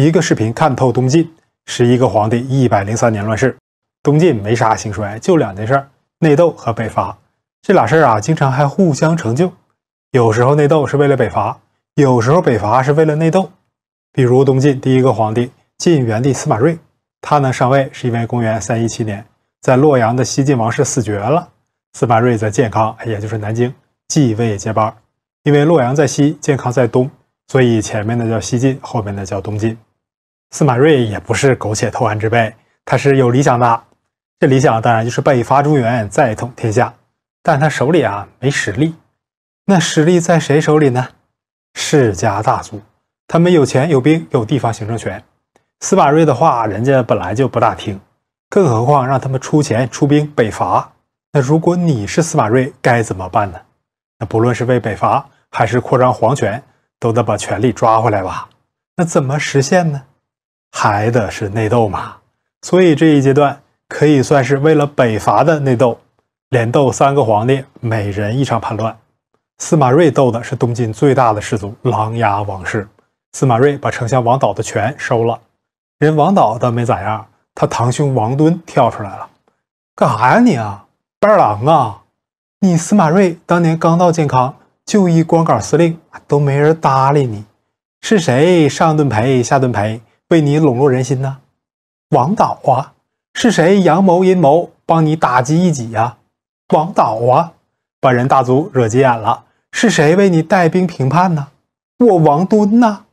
一个视频看透东晋十一个皇帝一百零三年乱世，东晋没啥兴衰，就两件事儿：内斗和北伐。这俩事儿啊，经常还互相成就。有时候内斗是为了北伐，有时候北伐是为了内斗。比如东晋第一个皇帝晋元帝司马睿，他呢上位是因为公元三一七年在洛阳的西晋王室死绝了，司马睿在建康，也就是南京继位接班。因为洛阳在西，建康在东，所以前面的叫西晋，后面的叫东晋。司马睿也不是苟且偷安之辈，他是有理想的。这理想当然就是北伐中原，再统天下。但他手里啊没实力，那实力在谁手里呢？世家大族，他们有钱有兵有地方行政权。司马睿的话，人家本来就不大听，更何况让他们出钱出兵北伐？那如果你是司马睿，该怎么办呢？那不论是为北伐还是扩张皇权，都得把权力抓回来吧？那怎么实现呢？还得是内斗嘛，所以这一阶段可以算是为了北伐的内斗，连斗三个皇帝，每人一场叛乱。司马睿斗的是东晋最大的氏族琅琊王氏，司马睿把丞相王导的权收了，人王导倒没咋样，他堂兄王敦跳出来了，干啥呀你啊，二郎啊，你司马睿当年刚到健康就一光杆司令，都没人搭理你，是谁上顿赔下顿赔？为你笼络人心呢？王导啊，是谁阳谋阴谋帮你打击异己啊？王导啊，把人大族惹急眼了，是谁为你带兵平叛呢？我王敦呐，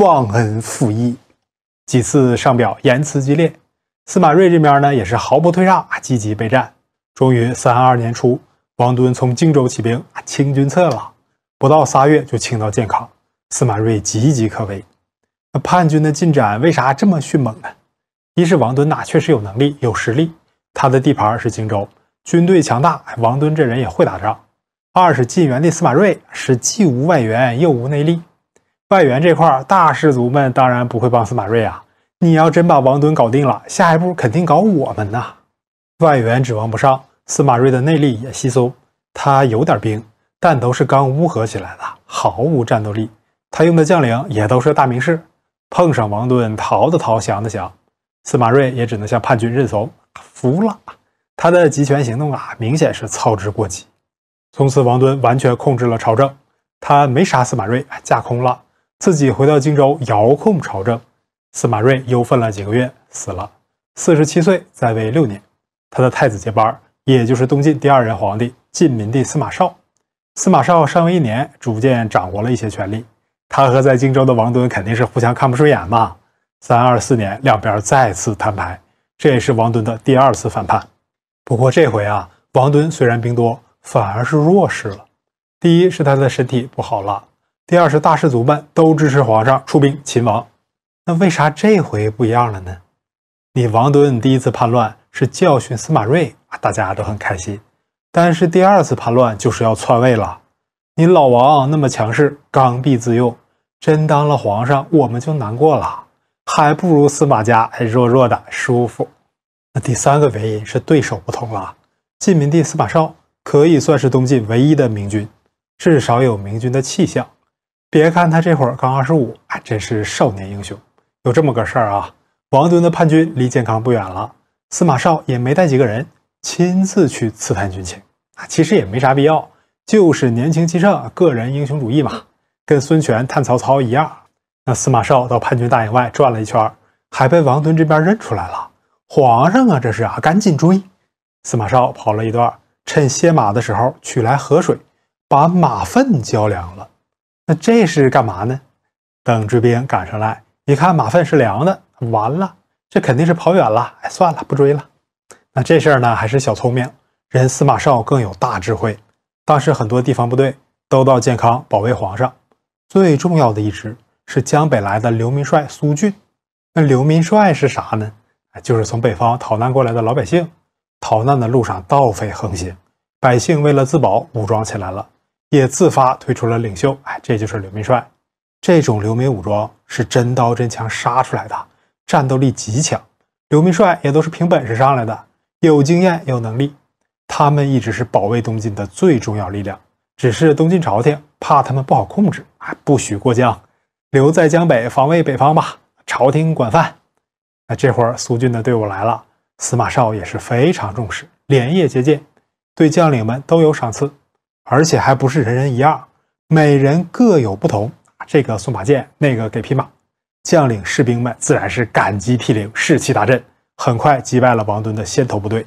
忘恩负义，几次上表言辞激烈。司马睿这边呢，也是毫不退让，积极备战。终于三二年初，王敦从荆州起兵，清君侧了，不到仨月就清到建康，司马睿岌岌可危。那叛军的进展为啥这么迅猛呢？一是王敦呐确实有能力、有实力，他的地盘是荆州，军队强大，王敦这人也会打仗；二是晋元帝司马睿是既无外援又无内力，外援这块大氏族们当然不会帮司马睿啊。你要真把王敦搞定了，下一步肯定搞我们呐。外援指望不上，司马睿的内力也稀松，他有点兵，但都是刚乌合起来的，毫无战斗力。他用的将领也都是大名士。碰上王敦，逃的逃，降的降，司马睿也只能向叛军认怂，服了。他的集权行动啊，明显是操之过急。从此，王敦完全控制了朝政，他没杀司马睿，架空了自己，回到荆州遥控朝政。司马睿忧愤了几个月，死了，四十七岁，在位六年。他的太子接班，也就是东晋第二任皇帝晋明帝司马绍。司马绍上位一年，逐渐掌握了一些权力。他和在荆州的王敦肯定是互相看不顺眼嘛。三二四年，两边再次摊牌，这也是王敦的第二次反叛。不过这回啊，王敦虽然兵多，反而是弱势了。第一是他的身体不好了，第二是大势族们都支持皇上出兵擒王。那为啥这回不一样了呢？你王敦第一次叛乱是教训司马睿啊，大家都很开心。但是第二次叛乱就是要篡位了。你老王那么强势，刚愎自用。真当了皇上，我们就难过了，还不如司马家还弱弱的舒服。那第三个原因是对手不同了。晋明帝司马绍可以算是东晋唯一的明君，至少有明君的气象。别看他这会儿刚二十五，还真是少年英雄。有这么个事儿啊，王敦的叛军离建康不远了，司马绍也没带几个人，亲自去刺探军情啊。其实也没啥必要，就是年轻气盛，个人英雄主义嘛。跟孙权探曹操一样，那司马绍到叛军大营外转了一圈，还被王敦这边认出来了。皇上啊，这是啊，赶紧追！司马绍跑了一段，趁歇马的时候取来河水，把马粪浇凉了。那这是干嘛呢？等追兵赶上来，一看马粪是凉的，完了，这肯定是跑远了。哎，算了，不追了。那这事儿呢，还是小聪明，人司马绍更有大智慧。当时很多地方部队都到建康保卫皇上。最重要的一支是江北来的刘明帅苏俊，那刘明帅是啥呢？就是从北方逃难过来的老百姓，逃难的路上盗匪横行，百姓为了自保武装起来了，也自发推出了领袖。哎，这就是刘明帅。这种流民武装是真刀真枪杀出来的，战斗力极强。刘明帅也都是凭本事上来的，有经验有能力。他们一直是保卫东晋的最重要力量，只是东晋朝廷怕他们不好控制。不许过江，留在江北防卫北方吧。朝廷管饭。那这会儿苏军的队伍来了，司马绍也是非常重视，连夜接见，对将领们都有赏赐，而且还不是人人一样，每人各有不同。这个送把剑，那个给匹马。将领士兵们自然是感激涕零，士气大振，很快击败了王敦的先头部队。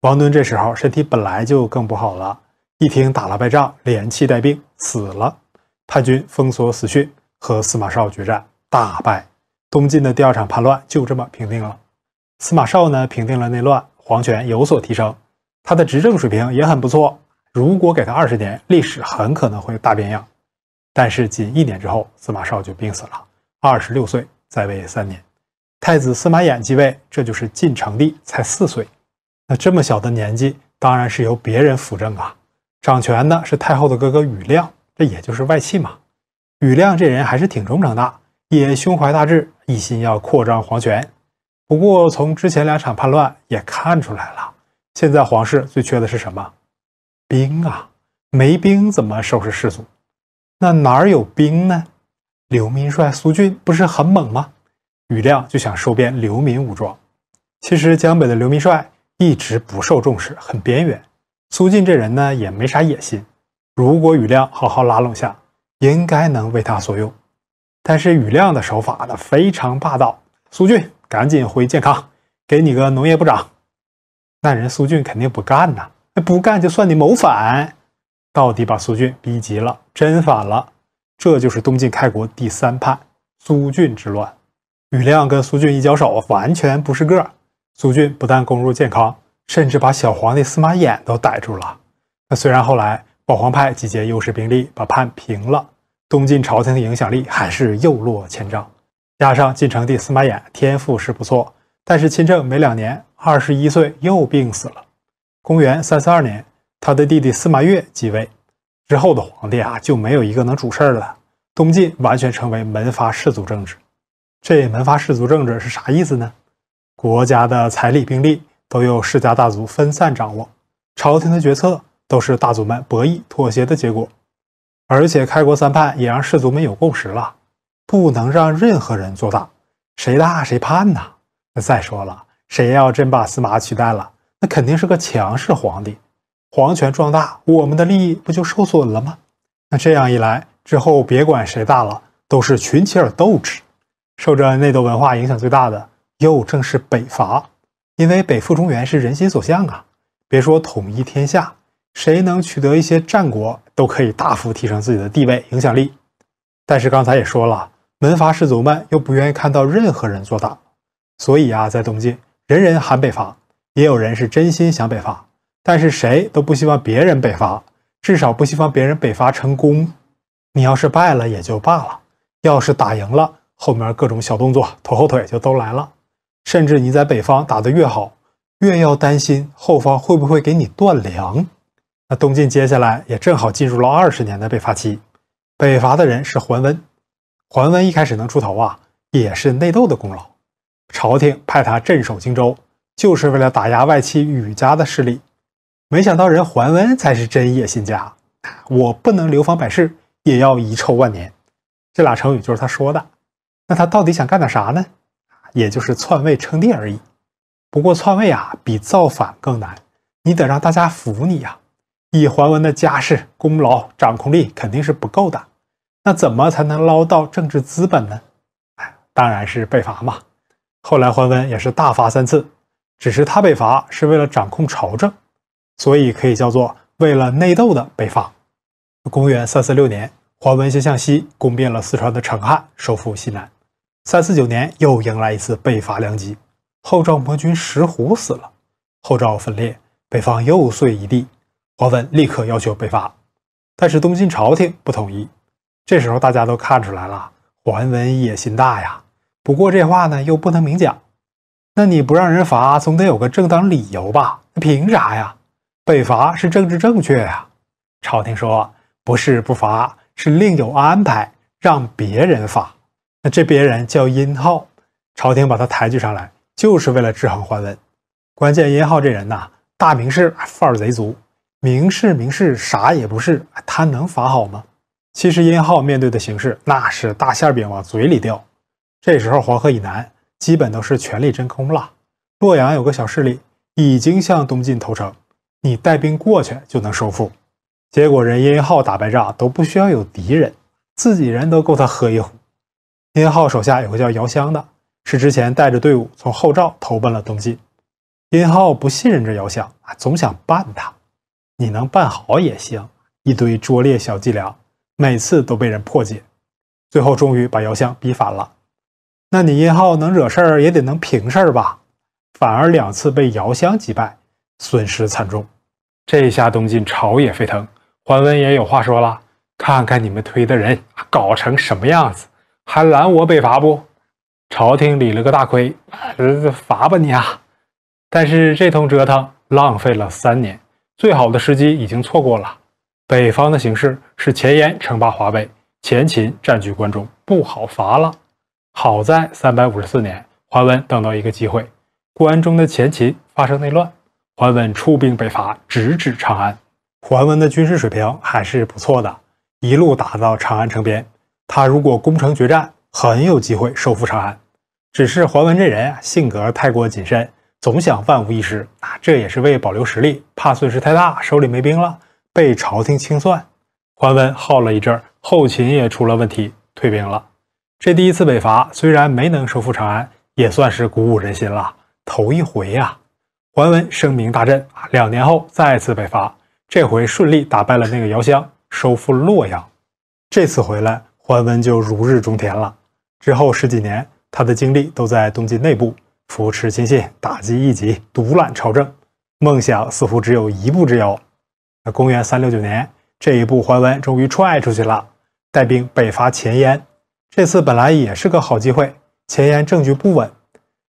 王敦这时候身体本来就更不好了，一听打了败仗，连气带病死了。叛军封锁死穴，和司马绍决战，大败。东晋的第二场叛乱就这么平定了。司马绍呢，平定了内乱，皇权有所提升，他的执政水平也很不错。如果给他二十年，历史很可能会大变样。但是仅一年之后，司马绍就病死了，二十六岁，在位三年。太子司马衍继位，这就是晋成帝，才四岁。那这么小的年纪，当然是由别人辅政啊。掌权的是太后的哥哥羽亮。这也就是外戚嘛。吕亮这人还是挺忠诚的，也胸怀大志，一心要扩张皇权。不过从之前两场叛乱也看出来了，现在皇室最缺的是什么？兵啊！没兵怎么收拾世俗？那哪儿有兵呢？刘明帅苏俊不是很猛吗？吕亮就想收编流民武装。其实江北的刘明帅一直不受重视，很边缘。苏俊这人呢，也没啥野心。如果宇亮好好拉拢下，应该能为他所用。但是宇亮的手法呢，非常霸道。苏俊赶紧回健康，给你个农业部长。那人苏俊肯定不干呐，那不干就算你谋反。到底把苏俊逼急了，真反了。这就是东晋开国第三叛苏俊之乱。宇亮跟苏俊一交手，完全不是个儿。苏俊不但攻入健康，甚至把小皇帝司马衍都逮住了。那虽然后来。保皇派集结优势兵力，把叛平了。东晋朝廷的影响力还是又落千丈。加上晋成帝司马衍天赋是不错，但是亲政没两年，二十一岁又病死了。公元三四二年，他的弟弟司马越继位。之后的皇帝啊，就没有一个能主事儿了。东晋完全成为门阀士族政治。这门阀士族政治是啥意思呢？国家的财力、兵力都由世家大族分散掌握，朝廷的决策。都是大族们博弈妥协的结果，而且开国三叛也让士族们有共识了，不能让任何人做大，谁大谁叛呐。那再说了，谁要真把司马取代了，那肯定是个强势皇帝，皇权壮大，我们的利益不就受损了吗？那这样一来，之后别管谁大了，都是群起而斗之。受着内斗文化影响最大的，又正是北伐，因为北伐中原是人心所向啊，别说统一天下。谁能取得一些战果，都可以大幅提升自己的地位影响力。但是刚才也说了，门阀士族们又不愿意看到任何人做大，所以啊，在东晋，人人喊北伐，也有人是真心想北伐，但是谁都不希望别人北伐，至少不希望别人北伐成功。你要是败了也就罢了，要是打赢了，后面各种小动作、拖后腿就都来了。甚至你在北方打得越好，越要担心后方会不会给你断粮。那东晋接下来也正好进入了二十年的北伐期，北伐的人是桓温，桓温一开始能出头啊，也是内斗的功劳。朝廷派他镇守荆州，就是为了打压外戚羽家的势力，没想到人桓温才是真野心家。我不能流芳百世，也要遗臭万年，这俩成语就是他说的。那他到底想干点啥呢？也就是篡位称帝而已。不过篡位啊，比造反更难，你得让大家服你啊。以桓温的家世、功劳、掌控力肯定是不够的，那怎么才能捞到政治资本呢？哎，当然是北伐嘛。后来桓温也是大伐三次，只是他北伐是为了掌控朝政，所以可以叫做为了内斗的北伐。公元三四六年，桓温先向西攻遍了四川的成汉，收复西南。三四九年，又迎来一次北伐良机，后赵魔君石虎死了，后赵分裂，北方又碎一地。桓温立刻要求北伐，但是东晋朝廷不同意。这时候大家都看出来了，桓温野心大呀。不过这话呢又不能明讲。那你不让人伐，总得有个正当理由吧？凭啥呀？北伐是政治正确呀。朝廷说不是不伐，是另有安排，让别人罚。那这别人叫殷浩，朝廷把他抬举上来，就是为了制衡桓温。关键殷浩这人呐，大名士范儿贼足。明示明示啥也不是，他能罚好吗？其实殷浩面对的形势那是大馅饼往嘴里掉，这时候黄河以南基本都是权力真空了。洛阳有个小势力已经向东晋投诚，你带兵过去就能收复。结果人殷浩打败仗都不需要有敌人，自己人都够他喝一壶。殷浩手下有个叫姚襄的，是之前带着队伍从后赵投奔了东晋。殷浩不信任这姚襄啊，总想办他。你能办好也行，一堆拙劣小伎俩，每次都被人破解，最后终于把姚襄逼反了。那你殷浩能惹事儿也得能平事儿吧？反而两次被姚襄击败，损失惨重。这下东晋朝野沸腾，桓温也有话说了：看看你们推的人搞成什么样子，还拦我北伐不？朝廷理了个大亏，罚吧你啊！但是这通折腾浪费了三年。最好的时机已经错过了。北方的形势是前燕称霸华北，前秦占据关中，不好伐了。好在三百五十四年，桓温等到一个机会，关中的前秦发生内乱，桓温出兵北伐，直指长安。桓温的军事水平还是不错的，一路打到长安城边。他如果攻城决战，很有机会收复长安。只是桓温这人啊，性格太过谨慎。总想万无一失，啊，这也是为保留实力，怕损失太大，手里没兵了，被朝廷清算。桓温耗了一阵，后勤也出了问题，退兵了。这第一次北伐虽然没能收复长安，也算是鼓舞人心了。头一回呀，桓温声名大振啊。两年后再次北伐，这回顺利打败了那个姚襄，收复洛阳。这次回来，桓温就如日中天了。之后十几年，他的精力都在东晋内部。扶持亲信，打击异己，独揽朝政，梦想似乎只有一步之遥。那公元三六九年，这一步，桓温终于踹出去了，带兵北伐前燕。这次本来也是个好机会，前燕政局不稳，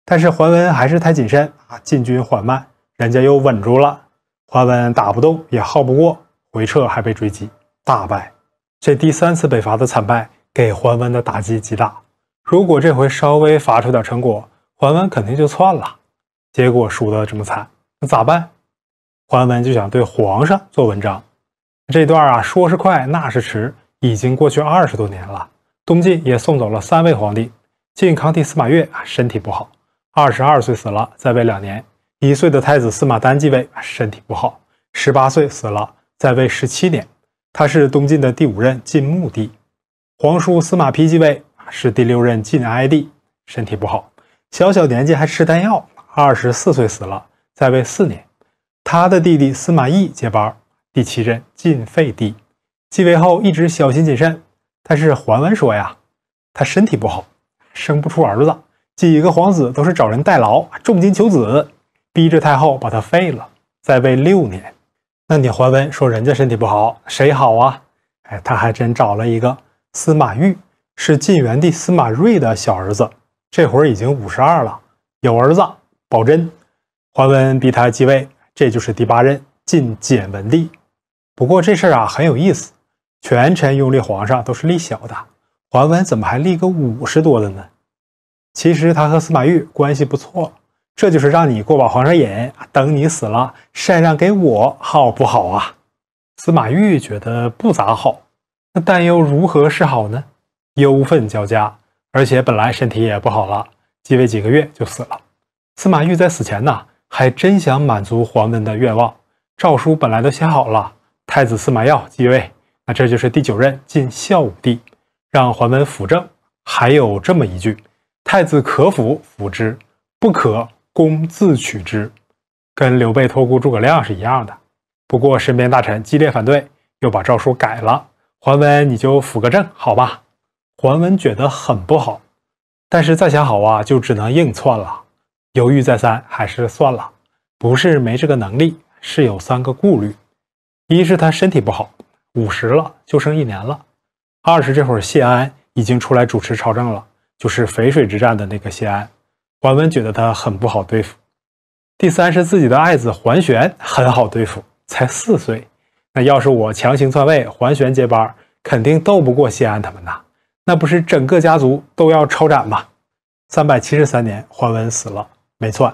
但是桓温还是太谨慎啊，进军缓慢，人家又稳住了。桓温打不动，也耗不过，回撤还被追击，大败。这第三次北伐的惨败，给桓温的打击极大。如果这回稍微伐出点成果，桓温肯定就窜了，结果输得这么惨，那咋办？桓温就想对皇上做文章。这段啊，说是快那是迟，已经过去二十多年了。东晋也送走了三位皇帝：晋康帝司马越啊，身体不好，二十二岁死了，在位两年；一岁的太子司马丹继位，身体不好，十八岁死了，在位十七年。他是东晋的第五任晋穆帝。皇叔司马丕继位，是第六任晋哀帝，身体不好。小小年纪还吃丹药，二十四岁死了，在位四年，他的弟弟司马懿接班，第七任晋废帝，继位后一直小心谨慎。但是桓温说呀，他身体不好，生不出儿子，几个皇子都是找人代劳，重金求子，逼着太后把他废了，在位六年。那你桓温说人家身体不好，谁好啊？哎，他还真找了一个司马昱，是晋元帝司马睿的小儿子。这会儿已经五十二了，有儿子宝珍，桓温逼他继位，这就是第八任晋简文帝。不过这事儿啊很有意思，权臣拥立皇上都是立小的，桓温怎么还立个五十多的呢？其实他和司马懿关系不错，这就是让你过把皇上瘾，等你死了禅让给我，好不好啊？司马懿觉得不咋好，那但又如何是好呢？忧愤交加。而且本来身体也不好了，继位几个月就死了。司马懿在死前呢，还真想满足桓温的愿望，诏书本来都写好了，太子司马曜继位，那这就是第九任晋孝武帝，让桓温辅政。还有这么一句：“太子可辅，辅之；不可攻，自取之。”跟刘备托孤诸葛亮是一样的。不过身边大臣激烈反对，又把诏书改了，桓温你就辅个政好吧。桓温觉得很不好，但是再想好啊，就只能硬窜了。犹豫再三，还是算了。不是没这个能力，是有三个顾虑：一是他身体不好，五十了就剩一年了；二是这会儿谢安已经出来主持朝政了，就是淝水之战的那个谢安。桓温觉得他很不好对付。第三是自己的爱子桓玄很好对付，才四岁。那要是我强行篡位，桓玄接班，肯定斗不过谢安他们呐。那不是整个家族都要抄斩吗？三百七十三年，桓温死了。没错，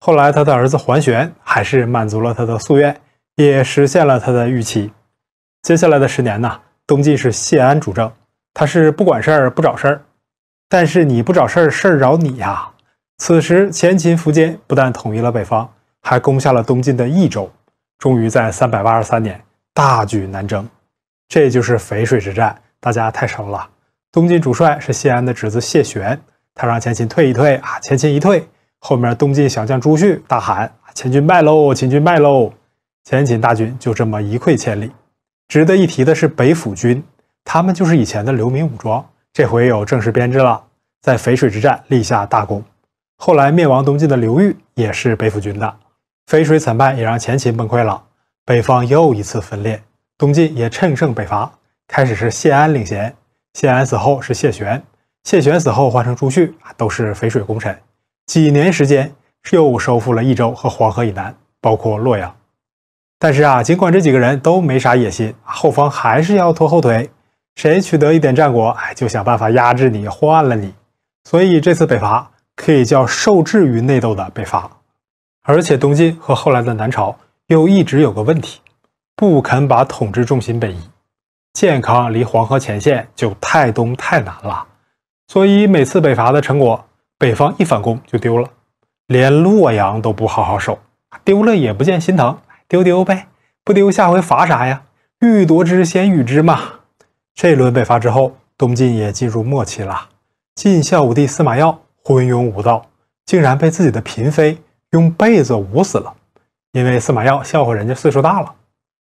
后来他的儿子桓玄还是满足了他的夙愿，也实现了他的预期。接下来的十年呢？东晋是谢安主政，他是不管事儿不找事儿，但是你不找事儿，事儿找你呀。此时前秦苻坚不但统一了北方，还攻下了东晋的益州，终于在三百八十三年大举南征，这就是淝水之战，大家太熟了。东晋主帅是谢安的侄子谢玄，他让前秦退一退啊，前秦一退，后面东晋小将朱旭大喊：“前秦军败喽，秦军败喽！”前秦大军就这么一溃千里。值得一提的是，北府军，他们就是以前的流民武装，这回有正式编制了，在淝水之战立下大功。后来灭亡东晋的刘裕也是北府军的。淝水惨败也让前秦崩溃了，北方又一次分裂，东晋也趁胜北伐，开始是谢安领衔。谢安死后是谢玄，谢玄死后换成朱旭啊，都是淝水功臣。几年时间又收复了益州和黄河以南，包括洛阳。但是啊，尽管这几个人都没啥野心，后方还是要拖后腿。谁取得一点战果，哎，就想办法压制你，换了你。所以这次北伐可以叫受制于内斗的北伐。而且东晋和后来的南朝又一直有个问题，不肯把统治重心北移。健康离黄河前线就太东太南了，所以每次北伐的成果，北方一反攻就丢了，连洛阳都不好好守，丢了也不见心疼，丢丢呗，不丢下回伐啥呀？欲夺之先予之嘛。这轮北伐之后，东晋也进入末期了。晋孝武帝司马曜昏庸无道，竟然被自己的嫔妃用被子捂死了，因为司马曜笑话人家岁数大了。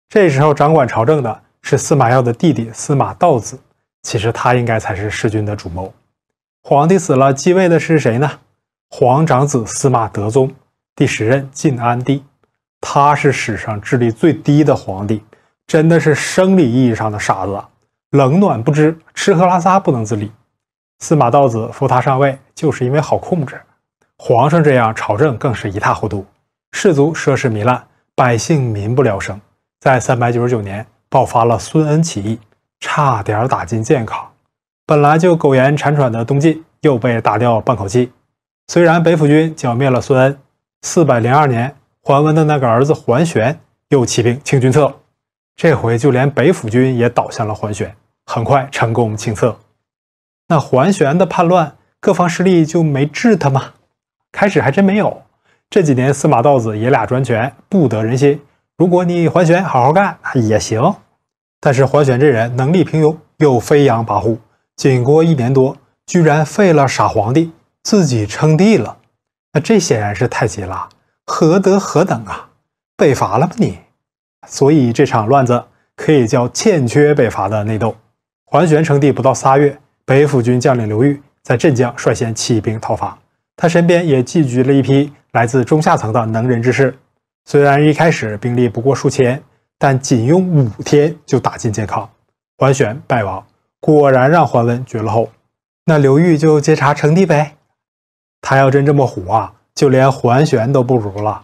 这时候掌管朝政的。是司马曜的弟弟司马道子，其实他应该才是弑君的主谋。皇帝死了，继位的是谁呢？皇长子司马德宗，第十任晋安帝。他是史上智力最低的皇帝，真的是生理意义上的傻子啊，冷暖不知，吃喝拉撒不能自理。司马道子扶他上位，就是因为好控制。皇上这样，朝政更是一塌糊涂，士族奢侈糜烂，百姓民不聊生。在三百九十九年。爆发了孙恩起义，差点打进建康。本来就苟延残喘的东晋，又被打掉半口气。虽然北府军剿灭了孙恩，四百零二年，桓温的那个儿子桓玄又起兵清君侧，这回就连北府军也倒向了桓玄，很快成功清侧。那桓玄的叛乱，各方势力就没治他吗？开始还真没有。这几年司马道子爷俩专权，不得人心。如果你桓玄好好干也行，但是桓玄这人能力平庸又飞扬跋扈，仅过一年多，居然废了傻皇帝，自己称帝了。那这显然是太急了，何德何等啊！北伐了吧你？所以这场乱子可以叫欠缺北伐的内斗。桓玄称帝不到仨月，北府军将领刘裕在镇江率先起兵讨伐，他身边也聚集了一批来自中下层的能人志士。虽然一开始兵力不过数千，但仅用五天就打进健康，桓玄败亡，果然让桓温绝了后。那刘裕就接茬称帝呗。他要真这么虎啊，就连桓玄都不如了。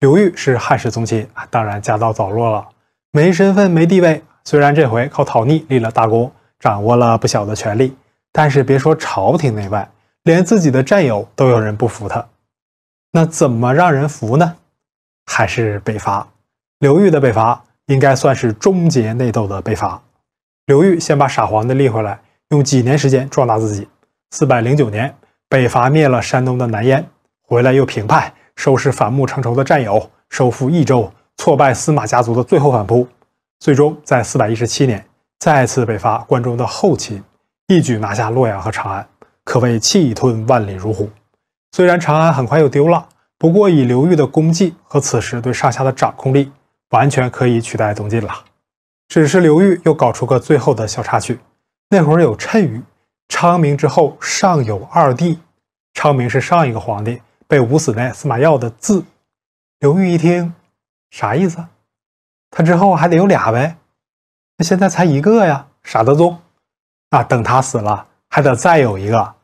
刘裕是汉室宗亲啊，当然家道早落了，没身份没地位。虽然这回靠讨逆立了大功，掌握了不小的权利，但是别说朝廷内外，连自己的战友都有人不服他。那怎么让人服呢？还是北伐，刘裕的北伐应该算是终结内斗的北伐。刘裕先把傻皇帝立回来，用几年时间壮大自己。四百零九年，北伐灭了山东的南燕，回来又平叛，收拾反目成仇的战友，收复益州，挫败司马家族的最后反扑，最终在四百一十七年再次北伐关中的后秦，一举拿下洛阳和长安，可谓气吞万里如虎。虽然长安很快又丢了。不过，以刘裕的功绩和此时对上下的掌控力，完全可以取代东晋了。只是刘裕又搞出个最后的小插曲。那会有谶语：“昌明之后尚有二帝。”昌明是上一个皇帝被捂死那司马曜的字。刘裕一听，啥意思？他之后还得有俩呗？那现在才一个呀，傻德宗。啊，等他死了还得再有一个，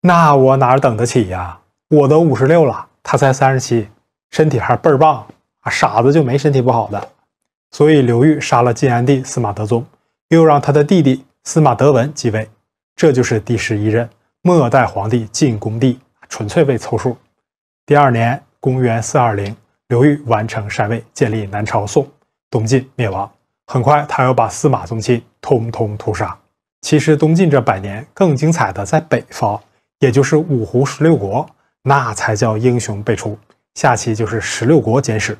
那我哪等得起呀？我都五十六了。他才三十七，身体还倍儿棒啊！傻子就没身体不好的。所以刘裕杀了晋安帝司马德宗，又让他的弟弟司马德文继位，这就是第十一任末代皇帝晋恭帝，纯粹为凑数。第二年，公元四二零，刘裕完成禅位，建立南朝宋，东晋灭亡。很快，他又把司马宗亲通通屠杀。其实，东晋这百年更精彩的在北方，也就是五胡十六国。那才叫英雄辈出。下期就是十六国简史。